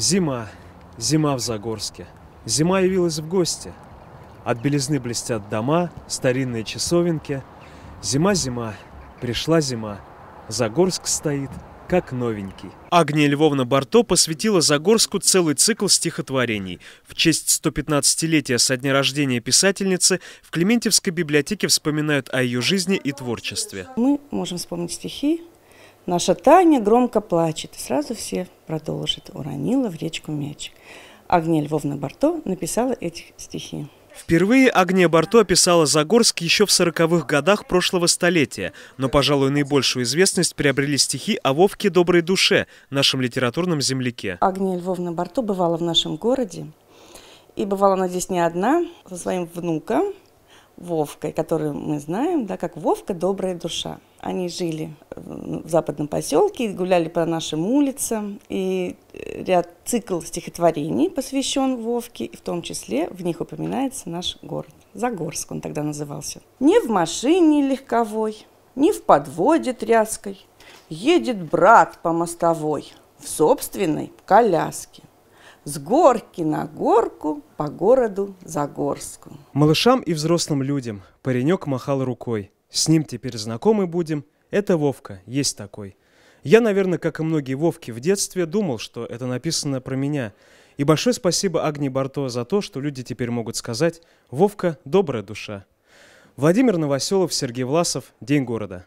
Зима. Зима в Загорске. Зима явилась в гости. От белизны блестят дома, старинные часовенки. Зима-зима. Пришла зима. Загорск стоит, как новенький. Агния Львовна Барто посвятила Загорску целый цикл стихотворений. В честь 115-летия со дня рождения писательницы в Клементьевской библиотеке вспоминают о ее жизни и творчестве. Мы можем вспомнить стихи, Наша Таня громко плачет. И сразу все продолжат. Уронила в речку мяч. Агния Львовна Барто написала эти стихи. Впервые Агния Барто описала Загорск еще в сороковых годах прошлого столетия, но, пожалуй, наибольшую известность приобрели стихи о Вовке Доброй Душе, нашем литературном земляке. Агния Львовна Барто бывала в нашем городе, и бывала она здесь не одна, со своим внуком, Вовкой, который мы знаем, да, как Вовка «Добрая душа». Они жили в западном поселке, гуляли по нашим улицам, и ряд цикл стихотворений посвящен Вовке, и в том числе в них упоминается наш город. Загорск он тогда назывался. «Не в машине легковой, не в подводе тряской, едет брат по мостовой в собственной коляске с горки на горку по городу Загорску. Малышам и взрослым людям паренек махал рукой. С ним теперь знакомы будем. Это Вовка, есть такой. Я, наверное, как и многие Вовки в детстве, думал, что это написано про меня. И большое спасибо Агне Барто за то, что люди теперь могут сказать «Вовка – добрая душа». Владимир Новоселов, Сергей Власов. День города.